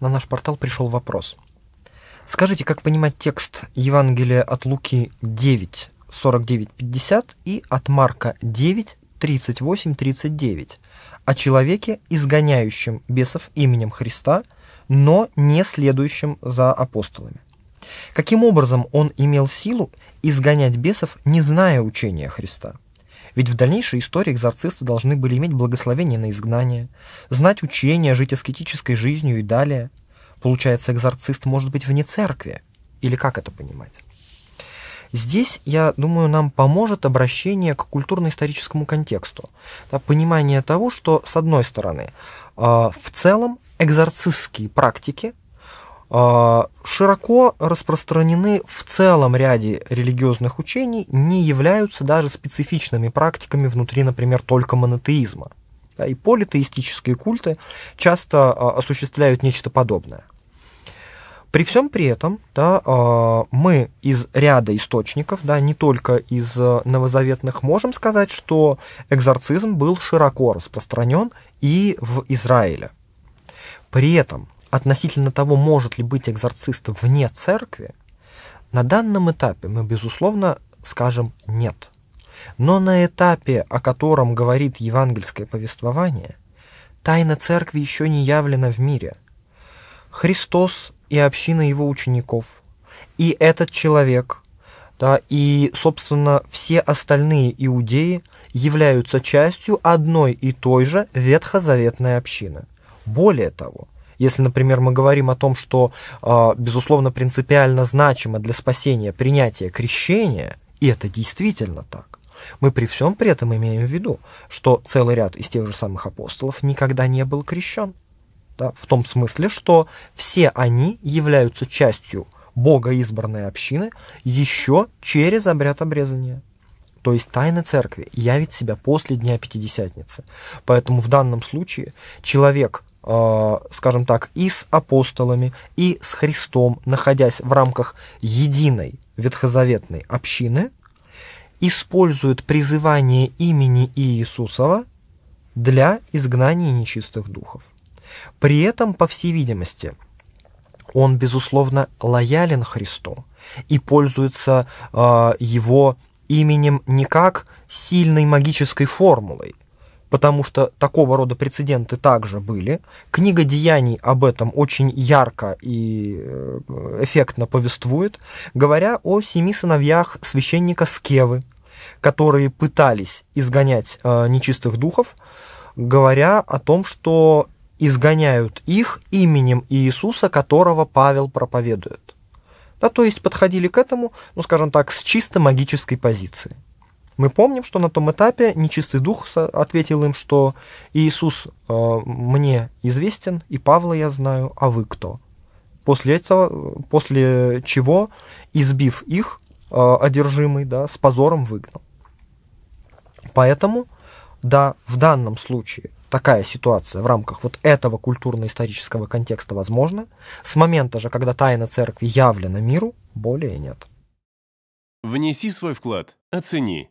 на наш портал пришел вопрос. Скажите, как понимать текст Евангелия от Луки 9, 49, 50 и от Марка 9, 38, 39 о человеке, изгоняющем бесов именем Христа, но не следующим за апостолами? Каким образом он имел силу изгонять бесов, не зная учения Христа? – ведь в дальнейшей истории экзорцисты должны были иметь благословение на изгнание, знать учение, жить аскетической жизнью и далее. Получается, экзорцист может быть вне церкви. Или как это понимать? Здесь, я думаю, нам поможет обращение к культурно-историческому контексту. Да, понимание того, что, с одной стороны, э, в целом экзорцистские практики – а, широко распространены в целом ряде религиозных учений, не являются даже специфичными практиками внутри, например, только монотеизма. И политеистические культы часто а, осуществляют нечто подобное. При всем при этом да, а, мы из ряда источников, да, не только из новозаветных, можем сказать, что экзорцизм был широко распространен и в Израиле. При этом относительно того, может ли быть экзорцист вне церкви, на данном этапе мы, безусловно, скажем «нет». Но на этапе, о котором говорит евангельское повествование, тайна церкви еще не явлена в мире. Христос и община его учеников, и этот человек, да, и, собственно, все остальные иудеи являются частью одной и той же ветхозаветной общины. Более того, если, например, мы говорим о том, что, а, безусловно, принципиально значимо для спасения принятие крещения, и это действительно так, мы при всем при этом имеем в виду, что целый ряд из тех же самых апостолов никогда не был крещен. Да, в том смысле, что все они являются частью Бога избранной общины еще через обряд обрезания то есть тайна церкви, явит себя после Дня Пятидесятницы. Поэтому в данном случае человек, Э, скажем так, и с апостолами, и с Христом, находясь в рамках единой ветхозаветной общины, использует призывание имени Иисусова для изгнания нечистых духов. При этом, по всей видимости, он, безусловно, лоялен Христу и пользуется э, его именем не как сильной магической формулой – потому что такого рода прецеденты также были. Книга деяний об этом очень ярко и э, эффектно повествует, говоря о семи сыновьях священника Скевы, которые пытались изгонять э, нечистых духов, говоря о том, что изгоняют их именем Иисуса, которого Павел проповедует. Да, то есть подходили к этому, ну скажем так, с чисто магической позиции. Мы помним, что на том этапе нечистый дух ответил им, что «Иисус э, мне известен, и Павла я знаю, а вы кто?» После, этого, э, после чего, избив их, э, одержимый да, с позором выгнал. Поэтому, да, в данном случае такая ситуация в рамках вот этого культурно-исторического контекста возможна. С момента же, когда тайна церкви явлена миру, более нет. Внеси свой вклад, оцени